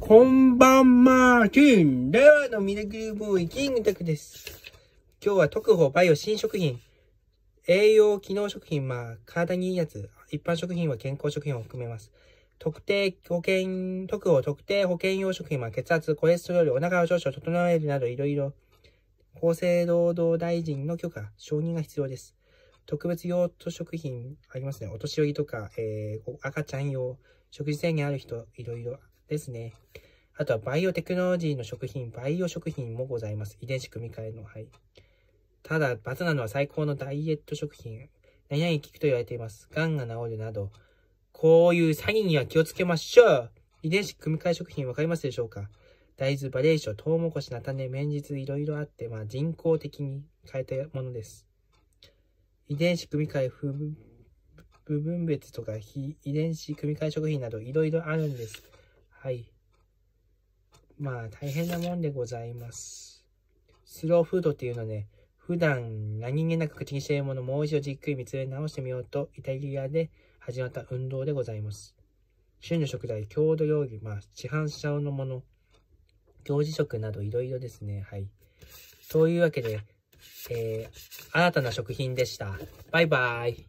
こんばんまきん。レアのミルクボーイ、キングタクです。今日は特保バイオ新食品、栄養機能食品、まあ、体にいいやつ、一般食品は健康食品を含めます。特定保険、特保特定保険用食品、まあ、血圧、コレステロール、お腹の調子を整えるなどいろいろ、厚生労働大臣の許可、承認が必要です。特別用途食品ありますね。お年寄りとか、えー、赤ちゃん用、食事制限ある人、いろいろですね。あとはバイオテクノロジーの食品、バイオ食品もございます。遺伝子組み換えの。はい。ただ、バツなのは最高のダイエット食品。何々聞くと言われています。んが治るなど、こういう詐欺には気をつけましょう遺伝子組み換え食品わかりますでしょうか大豆、バレーショ、トウモコシ、菜種、綿実、いろいろあって、まあ人工的に変えたものです。遺伝子組み換え不分別とか非遺伝子組み換え食品などいろいろあるんです。はい。まあ、大変なもんでございます。スローフードっていうのね、普段何気なく口にしているものをもう一度じっくり見つめ直してみようと、イタリアで始まった運動でございます。旬の食材、郷土料理、まあ、市販車のもの、行事食などいろいろですね。はい。というわけで、えー、新たな食品でした。バイバイ。